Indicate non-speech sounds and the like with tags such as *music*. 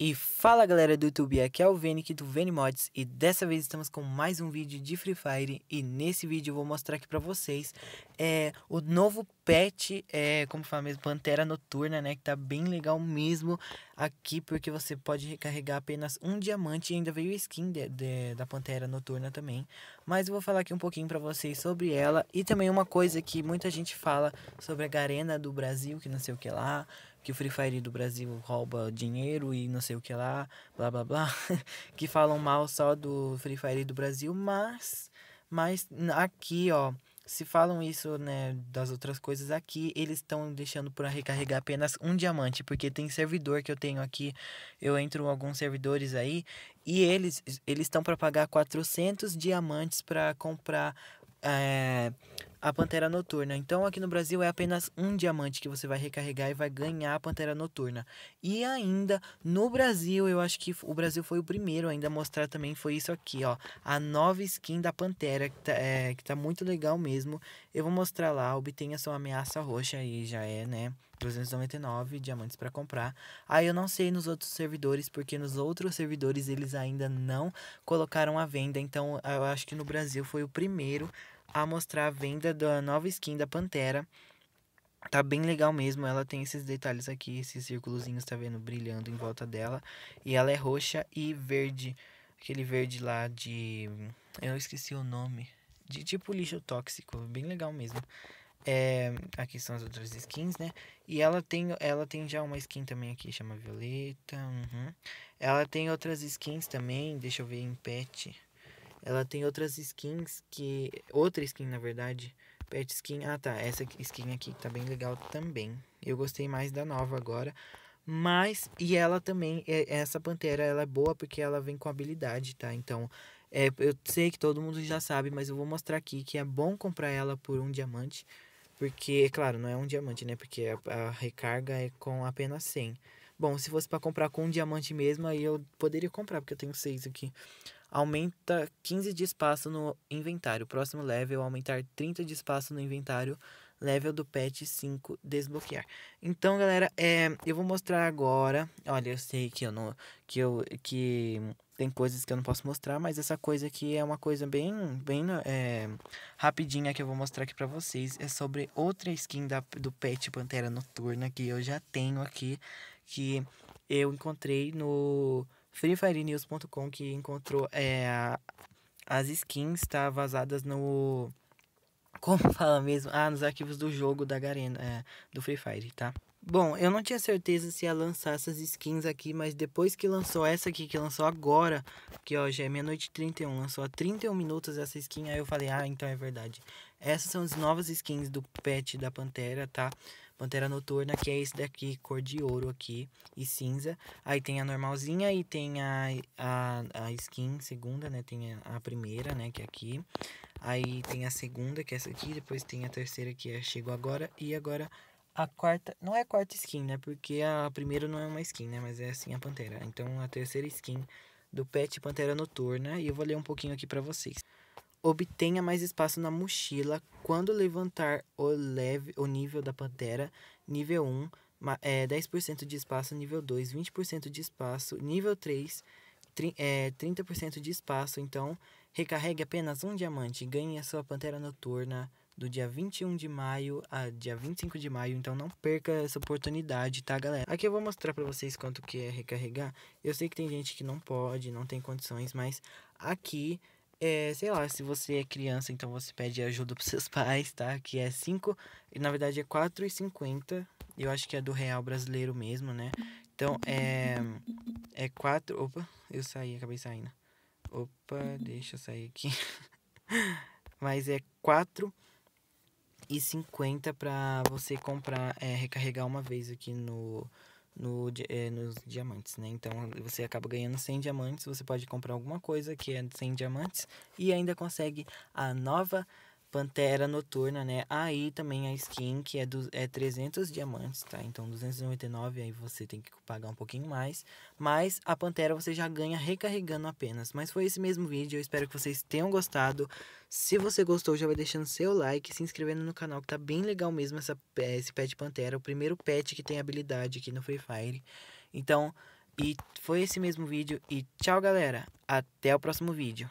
E fala galera do YouTube, aqui é o Venick do Mods e dessa vez estamos com mais um vídeo de Free Fire e nesse vídeo eu vou mostrar aqui pra vocês é, o novo pet, é, como fala mesmo, Pantera Noturna, né, que tá bem legal mesmo aqui porque você pode recarregar apenas um diamante e ainda veio skin de, de, da Pantera Noturna também, mas eu vou falar aqui um pouquinho pra vocês sobre ela e também uma coisa que muita gente fala sobre a Garena do Brasil, que não sei o que lá, que o Free Fire do Brasil rouba dinheiro e não sei o que lá, blá blá blá, *laughs* que falam mal só do Free Fire do Brasil, mas mas aqui, ó, se falam isso, né, das outras coisas aqui, eles estão deixando para recarregar apenas um diamante, porque tem servidor que eu tenho aqui, eu entro em alguns servidores aí, e eles eles estão para pagar 400 diamantes para comprar é, a Pantera Noturna. Então aqui no Brasil é apenas um diamante que você vai recarregar e vai ganhar a Pantera Noturna. E ainda no Brasil, eu acho que o Brasil foi o primeiro ainda a mostrar também foi isso aqui, ó, a nova skin da Pantera que tá, é, que tá muito legal mesmo. Eu vou mostrar lá, obtenha sua ameaça roxa aí já é, né? 299 diamantes para comprar. Aí ah, eu não sei nos outros servidores, porque nos outros servidores eles ainda não colocaram a venda. Então eu acho que no Brasil foi o primeiro a mostrar a venda da nova skin da Pantera. Tá bem legal mesmo, ela tem esses detalhes aqui, esses círculozinhos, tá vendo, brilhando em volta dela. E ela é roxa e verde, aquele verde lá de... eu esqueci o nome. De tipo lixo tóxico, bem legal mesmo. É, aqui são as outras skins, né? E ela tem, ela tem já uma skin também aqui, chama Violeta. Uhum. Ela tem outras skins também, deixa eu ver em patch. Ela tem outras skins que. Outra skin, na verdade. Pet skin. Ah tá, essa skin aqui tá bem legal também. Eu gostei mais da nova agora. Mas, e ela também, essa pantera, ela é boa porque ela vem com habilidade, tá? Então, é, eu sei que todo mundo já sabe, mas eu vou mostrar aqui que é bom comprar ela por um diamante. Porque, é claro, não é um diamante, né? Porque a, a recarga é com apenas 100. Bom, se fosse para comprar com um diamante mesmo, aí eu poderia comprar, porque eu tenho seis aqui. Aumenta 15 de espaço no inventário. Próximo level, é aumentar 30 de espaço no inventário level do patch 5 desbloquear. Então, galera, é, eu vou mostrar agora. Olha, eu sei que eu não que eu que tem coisas que eu não posso mostrar, mas essa coisa aqui é uma coisa bem bem é, rapidinha que eu vou mostrar aqui para vocês. É sobre outra skin da, do pet Pantera Noturna que eu já tenho aqui que eu encontrei no freefirenews.com que encontrou é, a, as skins tá vazadas no como *laughs* fala mesmo? Ah, nos arquivos do jogo da Garena, é, do Free Fire, tá? Bom, eu não tinha certeza se ia lançar essas skins aqui, mas depois que lançou essa aqui, que lançou agora, que ó, já é meia-noite 31, lançou há 31 minutos essa skin, aí eu falei, ah, então é verdade. Essas são as novas skins do pet da Pantera, tá? Pantera Noturna, que é esse daqui, cor de ouro aqui e cinza. Aí tem a normalzinha e tem a, a, a skin segunda, né? Tem a, a primeira, né? Que é aqui. Aí tem a segunda, que é essa aqui, depois tem a terceira, que é Chegou Agora, e agora a quarta, não é a quarta skin, né? Porque a primeira não é uma skin, né? Mas é assim a Pantera. Então a terceira skin do Pet Pantera Noturna, e eu vou ler um pouquinho aqui para vocês. Obtenha mais espaço na mochila quando levantar o, leve, o nível da Pantera, nível 1, é, 10% de espaço, nível 2, 20% de espaço, nível 3, é, 30% de espaço, então recarregue apenas um diamante e ganhe a sua Pantera Noturna do dia 21 de maio a dia 25 de maio, então não perca essa oportunidade, tá, galera? Aqui eu vou mostrar para vocês quanto que é recarregar. Eu sei que tem gente que não pode, não tem condições, mas aqui é, sei lá, se você é criança, então você pede ajuda pros seus *laughs* pais, tá? Que é 5, na verdade é 4,50. Eu acho que é do real brasileiro mesmo, né? Então é é 4, opa, eu saí, acabei saindo. Opa, deixa eu sair aqui. *laughs* Mas é 4 e 50 para você comprar, é, recarregar uma vez aqui no, no, é, nos diamantes, né? Então você acaba ganhando 100 diamantes, você pode comprar alguma coisa que é 100 diamantes e ainda consegue a nova Pantera Noturna, né? Aí também a skin, que é, do, é 300 diamantes, tá? Então 299, aí você tem que pagar um pouquinho mais. Mas a Pantera você já ganha recarregando apenas. Mas foi esse mesmo vídeo, eu espero que vocês tenham gostado. Se você gostou, já vai deixando seu like, se inscrevendo no canal, que tá bem legal mesmo essa, esse pet Pantera. O primeiro pet que tem habilidade aqui no Free Fire. Então, e foi esse mesmo vídeo. E tchau, galera. Até o próximo vídeo.